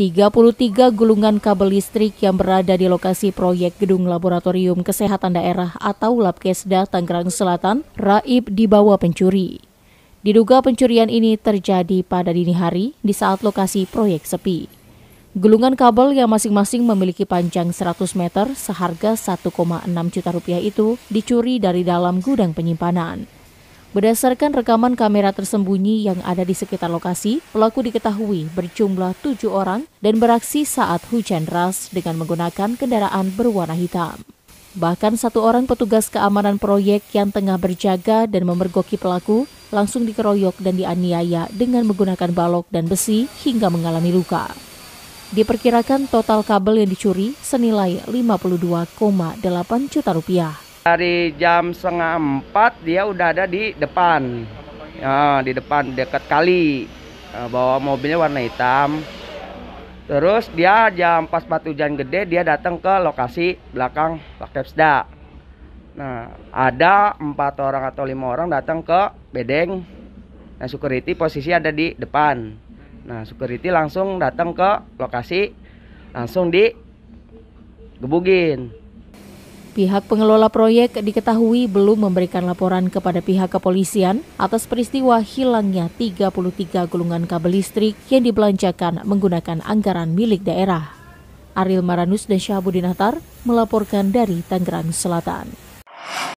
33 gulungan kabel listrik yang berada di lokasi proyek Gedung Laboratorium Kesehatan Daerah atau Labkesda Tangerang Selatan raib dibawa pencuri. Diduga pencurian ini terjadi pada dini hari di saat lokasi proyek sepi. Gulungan kabel yang masing-masing memiliki panjang 100 meter seharga 1,6 juta rupiah itu dicuri dari dalam gudang penyimpanan. Berdasarkan rekaman kamera tersembunyi yang ada di sekitar lokasi, pelaku diketahui berjumlah tujuh orang dan beraksi saat hujan deras dengan menggunakan kendaraan berwarna hitam. Bahkan satu orang petugas keamanan proyek yang tengah berjaga dan memergoki pelaku langsung dikeroyok dan dianiaya dengan menggunakan balok dan besi hingga mengalami luka. Diperkirakan total kabel yang dicuri senilai 52,8 juta rupiah dari jam setengah empat dia udah ada di depan ya, di depan dekat kali ya, bawa mobilnya warna hitam terus dia jam pas batu hujan gede dia datang ke lokasi belakang Pakepsda nah ada empat orang atau lima orang datang ke bedeng nah security posisi ada di depan nah security langsung datang ke lokasi langsung di gebugin. Pihak pengelola proyek diketahui belum memberikan laporan kepada pihak kepolisian atas peristiwa hilangnya 33 gulungan kabel listrik yang dibelanjakan menggunakan anggaran milik daerah. Aril Maranus dan Syahbudin Atar melaporkan dari Tangerang Selatan.